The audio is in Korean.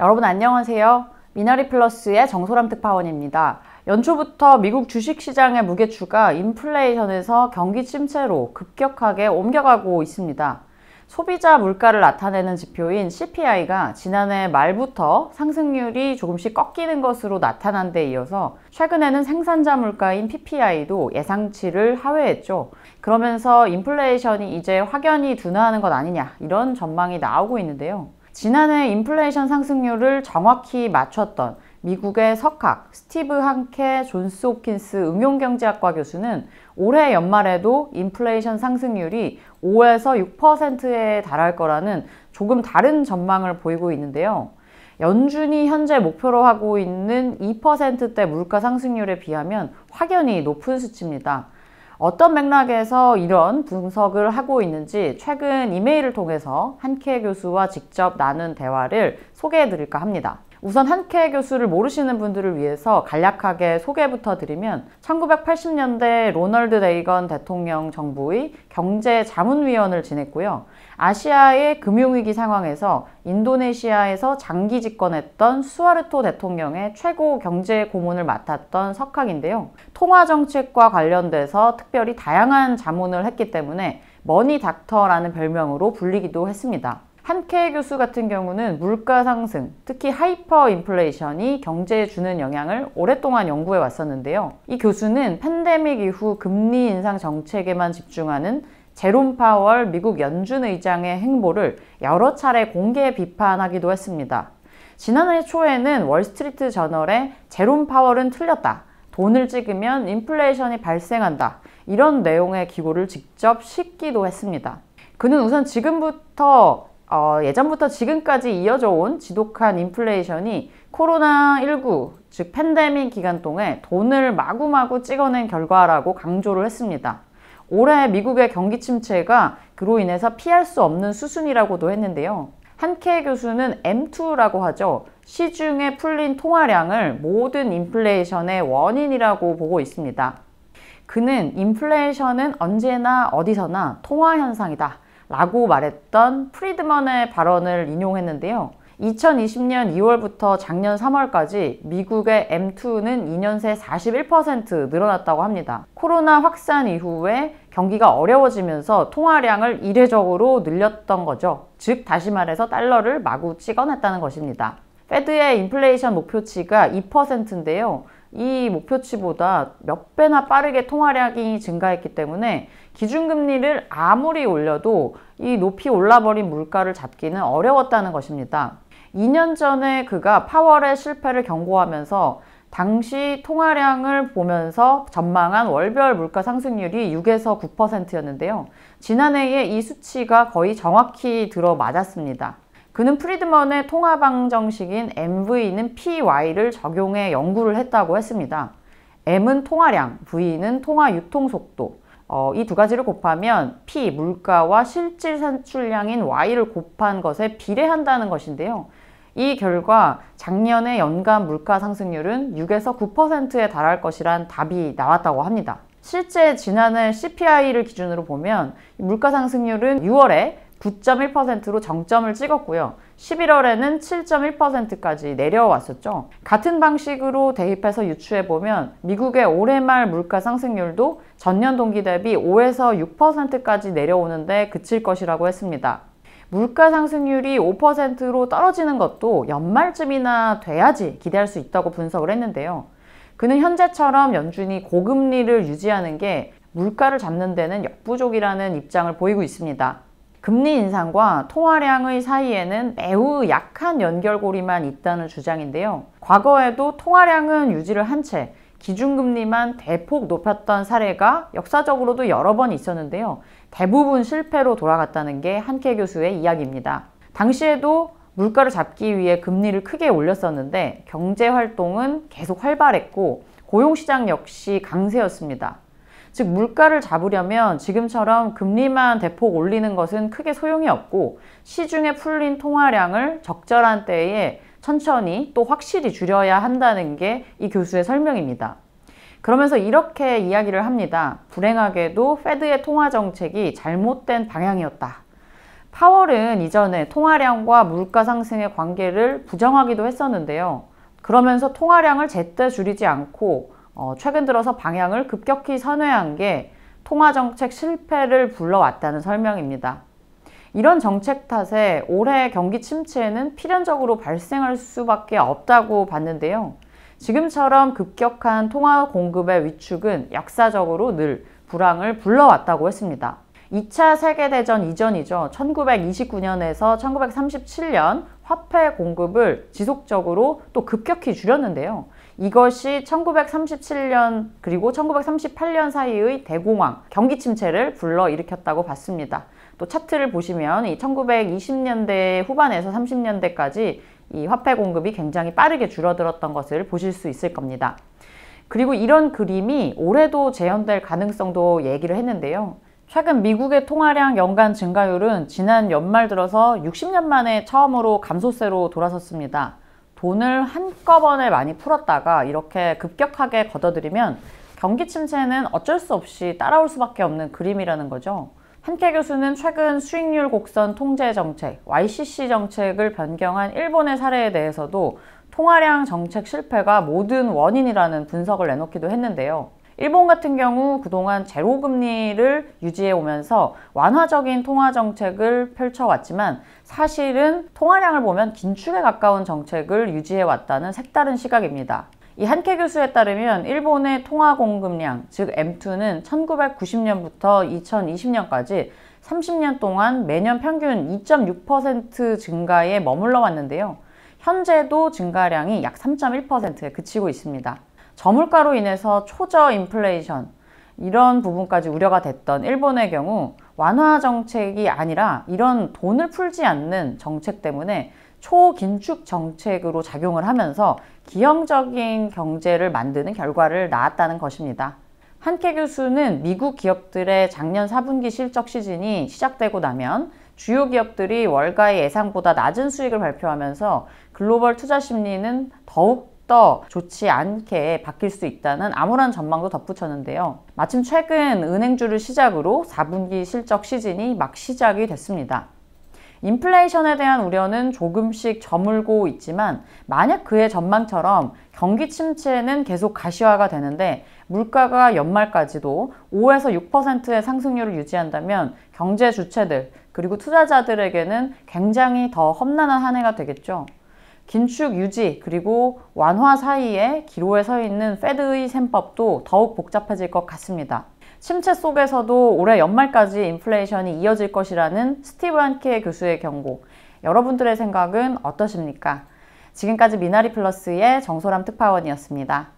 여러분 안녕하세요. 미나리 플러스의 정소람 특파원입니다. 연초부터 미국 주식시장의 무게추가 인플레이션에서 경기 침체로 급격하게 옮겨가고 있습니다. 소비자 물가를 나타내는 지표인 CPI가 지난해 말부터 상승률이 조금씩 꺾이는 것으로 나타난 데 이어서 최근에는 생산자 물가인 PPI도 예상치를 하회했죠. 그러면서 인플레이션이 이제 확연히 둔화하는 것 아니냐 이런 전망이 나오고 있는데요. 지난해 인플레이션 상승률을 정확히 맞췄던 미국의 석학 스티브 한케 존스 홉킨스 응용경제학과 교수는 올해 연말에도 인플레이션 상승률이 5에서 6%에 달할 거라는 조금 다른 전망을 보이고 있는데요. 연준이 현재 목표로 하고 있는 2%대 물가 상승률에 비하면 확연히 높은 수치입니다. 어떤 맥락에서 이런 분석을 하고 있는지 최근 이메일을 통해서 한케 교수와 직접 나눈 대화를 소개해 드릴까 합니다. 우선 한케 교수를 모르시는 분들을 위해서 간략하게 소개부터 드리면 1980년대 로널드 레이건 대통령 정부의 경제 자문위원을 지냈고요. 아시아의 금융위기 상황에서 인도네시아에서 장기 집권했던 수하르토 대통령의 최고 경제 고문을 맡았던 석학인데요. 통화정책과 관련돼서 특별히 다양한 자문을 했기 때문에 머니 닥터라는 별명으로 불리기도 했습니다. 한케 교수 같은 경우는 물가 상승, 특히 하이퍼 인플레이션이 경제에 주는 영향을 오랫동안 연구해 왔었는데요. 이 교수는 팬데믹 이후 금리 인상 정책에만 집중하는 제롬 파월 미국 연준 의장의 행보를 여러 차례 공개 비판하기도 했습니다. 지난해 초에는 월스트리트 저널에 제롬 파월은 틀렸다. 돈을 찍으면 인플레이션이 발생한다. 이런 내용의 기고를 직접 싣기도 했습니다. 그는 우선 지금부터 어, 예전부터 지금까지 이어져 온 지독한 인플레이션이 코로나19, 즉 팬데믹 기간 동안 돈을 마구마구 찍어낸 결과라고 강조를 했습니다. 올해 미국의 경기 침체가 그로 인해서 피할 수 없는 수순이라고도 했는데요. 한케 교수는 M2라고 하죠. 시중에 풀린 통화량을 모든 인플레이션의 원인이라고 보고 있습니다. 그는 인플레이션은 언제나 어디서나 통화 현상이다. 라고 말했던 프리드먼의 발언을 인용했는데요. 2020년 2월부터 작년 3월까지 미국의 M2는 2년 새 41% 늘어났다고 합니다. 코로나 확산 이후에 경기가 어려워지면서 통화량을 이례적으로 늘렸던 거죠. 즉, 다시 말해서 달러를 마구 찍어냈다는 것입니다. 페드의 인플레이션 목표치가 2%인데요. 이 목표치보다 몇 배나 빠르게 통화량이 증가했기 때문에 기준금리를 아무리 올려도 이 높이 올라버린 물가를 잡기는 어려웠다는 것입니다. 2년 전에 그가 파월의 실패를 경고하면서 당시 통화량을 보면서 전망한 월별 물가 상승률이 6에서 9%였는데요. 지난해에 이 수치가 거의 정확히 들어맞았습니다. 그는 프리드먼의 통화방 정식인 MV는 PY를 적용해 연구를 했다고 했습니다. M은 통화량, V는 통화 유통 속도. 어, 이두 가지를 곱하면 P, 물가와 실질 산출량인 Y를 곱한 것에 비례한다는 것인데요. 이 결과 작년에 연간 물가 상승률은 6에서 9%에 달할 것이란 답이 나왔다고 합니다. 실제 지난해 CPI를 기준으로 보면 물가 상승률은 6월에 9.1%로 정점을 찍었고요. 11월에는 7.1%까지 내려왔었죠. 같은 방식으로 대입해서 유추해보면 미국의 올해 말 물가 상승률도 전년 동기 대비 5에서 6%까지 내려오는데 그칠 것이라고 했습니다. 물가 상승률이 5%로 떨어지는 것도 연말쯤이나 돼야지 기대할 수 있다고 분석을 했는데요. 그는 현재처럼 연준이 고금리를 유지하는 게 물가를 잡는 데는 역부족이라는 입장을 보이고 있습니다. 금리 인상과 통화량의 사이에는 매우 약한 연결고리만 있다는 주장인데요. 과거에도 통화량은 유지를 한 채 기준금리만 대폭 높였던 사례가 역사적으로도 여러 번 있었는데요. 대부분 실패로 돌아갔다는 게 한케 교수의 이야기입니다. 당시에도 물가를 잡기 위해 금리를 크게 올렸었는데 경제 활동은 계속 활발했고 고용시장 역시 강세였습니다. 즉 물가를 잡으려면 지금처럼 금리만 대폭 올리는 것은 크게 소용이 없고 시중에 풀린 통화량을 적절한 때에 천천히 또 확실히 줄여야 한다는 게 이 교수의 설명입니다. 그러면서 이렇게 이야기를 합니다. 불행하게도 페드의 통화 정책이 잘못된 방향이었다. 파월은 이전에 통화량과 물가 상승의 관계를 부정하기도 했었는데요. 그러면서 통화량을 제때 줄이지 않고 어, 최근 들어서 방향을 급격히 선회한 게 통화 정책 실패를 불러왔다는 설명입니다. 이런 정책 탓에 올해 경기 침체는 필연적으로 발생할 수밖에 없다고 봤는데요. 지금처럼 급격한 통화 공급의 위축은 역사적으로 늘 불황을 불러왔다고 했습니다. 2차 세계대전 이전이죠. 1929년에서 1937년 화폐 공급을 지속적으로 또 급격히 줄였는데요. 이것이 1937년 그리고 1938년 사이의 대공황, 경기 침체를 불러일으켰다고 봤습니다. 또 차트를 보시면 이 1920년대 후반에서 30년대까지 이 화폐 공급이 굉장히 빠르게 줄어들었던 것을 보실 수 있을 겁니다. 그리고 이런 그림이 올해도 재현될 가능성도 얘기를 했는데요. 최근 미국의 통화량 연간 증가율은 지난 연말 들어서 60년 만에 처음으로 감소세로 돌아섰습니다. 돈을 한꺼번에 많이 풀었다가 이렇게 급격하게 걷어들이면 경기 침체는 어쩔 수 없이 따라올 수밖에 없는 그림이라는 거죠. 한케 교수는 최근 수익률 곡선 통제 정책, YCC 정책을 변경한 일본의 사례에 대해서도 통화량 정책 실패가 모든 원인이라는 분석을 내놓기도 했는데요. 일본 같은 경우 그동안 제로금리를 유지해 오면서 완화적인 통화 정책을 펼쳐왔지만 사실은 통화량을 보면 긴축에 가까운 정책을 유지해 왔다는 색다른 시각입니다. 이 한케 교수에 따르면 일본의 통화 공급량, 즉 M2는 1990년부터 2020년까지 30년 동안 매년 평균 2.6% 증가에 머물러 왔는데요. 현재도 증가량이 약 3.1%에 그치고 있습니다. 저물가로 인해서 초저 인플레이션 이런 부분까지 우려가 됐던 일본의 경우 완화 정책이 아니라 이런 돈을 풀지 않는 정책 때문에 초긴축 정책으로 작용을 하면서 기형적인 경제를 만드는 결과를 낳았다는 것입니다. 한케 교수는 미국 기업들의 작년 4분기 실적 시즌이 시작되고 나면 주요 기업들이 월가의 예상보다 낮은 수익을 발표하면서 글로벌 투자 심리는 더욱 더 좋지 않게 바뀔 수 있다는 암울한 전망도 덧붙였는데요. 마침 최근 은행주를 시작으로 4분기 실적 시즌이 막 시작이 됐습니다. 인플레이션에 대한 우려는 조금씩 저물고 있지만 만약 그의 전망처럼 경기 침체는 계속 가시화가 되는데 물가가 연말까지도 5에서 6%의 상승률을 유지한다면 경제 주체들 그리고 투자자들에게는 굉장히 더 험난한 한 해가 되겠죠. 긴축 유지 그리고 완화 사이에 기로에 서 있는 페드의 셈법도 더욱 복잡해질 것 같습니다. 침체 속에서도 올해 연말까지 인플레이션이 이어질 것이라는 스티브 한케 교수의 경고. 여러분들의 생각은 어떠십니까? 지금까지 미나리 플러스의 정소람 특파원이었습니다.